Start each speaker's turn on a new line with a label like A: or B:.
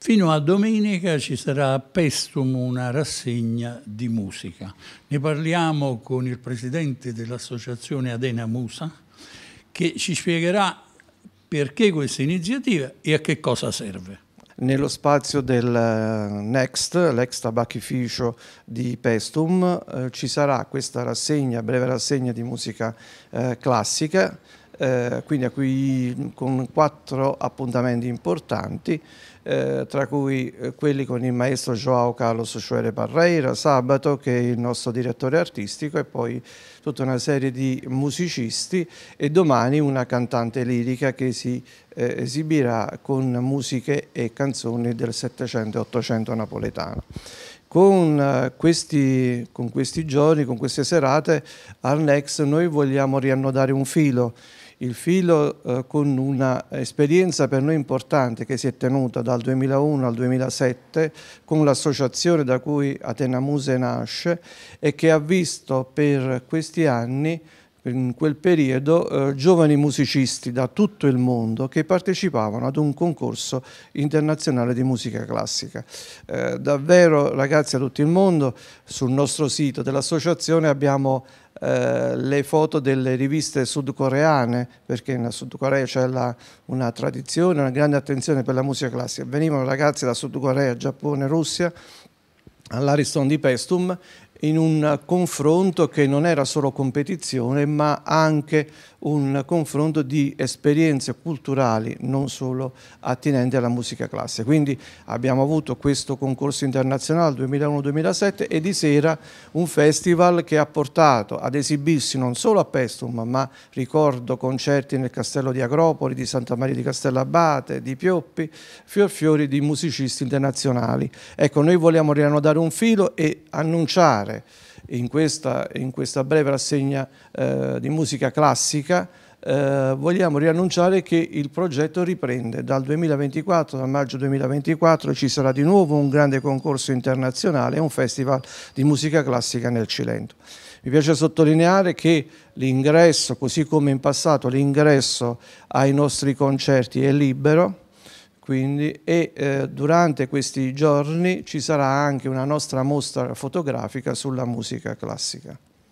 A: Fino a domenica ci sarà a Pestum una rassegna di musica. Ne parliamo con il presidente dell'associazione Adena Musa che ci spiegherà perché questa iniziativa e a che cosa serve. Nello
B: spazio del eh, Next, l'ex tabacchificio di Pestum, eh, ci sarà questa rassegna, breve rassegna di musica eh, classica eh, quindi a cui, con quattro appuntamenti importanti, eh, tra cui eh, quelli con il maestro Joao Carlos Suere Parreira, sabato che è il nostro direttore artistico e poi tutta una serie di musicisti e domani una cantante lirica che si eh, esibirà con musiche e canzoni del 700-800 napoletano. Con eh, questi, con questi, giorni, con queste serate, al Next noi vogliamo riannodare un filo il filo eh, con un'esperienza per noi importante che si è tenuta dal 2001 al 2007 con l'associazione da cui Atena Muse nasce e che ha visto per questi anni in quel periodo eh, giovani musicisti da tutto il mondo che partecipavano ad un concorso internazionale di musica classica. Eh, davvero ragazzi da tutto il mondo, sul nostro sito dell'associazione abbiamo eh, le foto delle riviste sudcoreane, perché in Sud Corea c'è la, una tradizione, una grande attenzione per la musica classica. Venivano ragazzi da Sud Corea, Giappone, Russia all'Ariston di Pestum in un confronto che non era solo competizione, ma anche un confronto di esperienze culturali, non solo attinenti alla musica classica. Quindi abbiamo avuto questo concorso internazionale 2001-2007 e di sera un festival che ha portato ad esibirsi non solo a Pestum, ma ricordo concerti nel Castello di Agropoli, di Santa Maria di Castellabate, di Pioppi, fior fiori di musicisti internazionali. Ecco, noi vogliamo rianodare un filo e annunciare suonare in questa, in questa breve rassegna eh, di musica classica, eh, vogliamo riannunciare che il progetto riprende dal 2024, dal maggio 2024 ci sarà di nuovo un grande concorso internazionale, un festival di musica classica nel Cilento. Mi piace sottolineare che l'ingresso, così come in passato l'ingresso ai nostri concerti è libero, quindi, e eh, durante questi giorni ci sarà anche una nostra mostra fotografica sulla musica classica.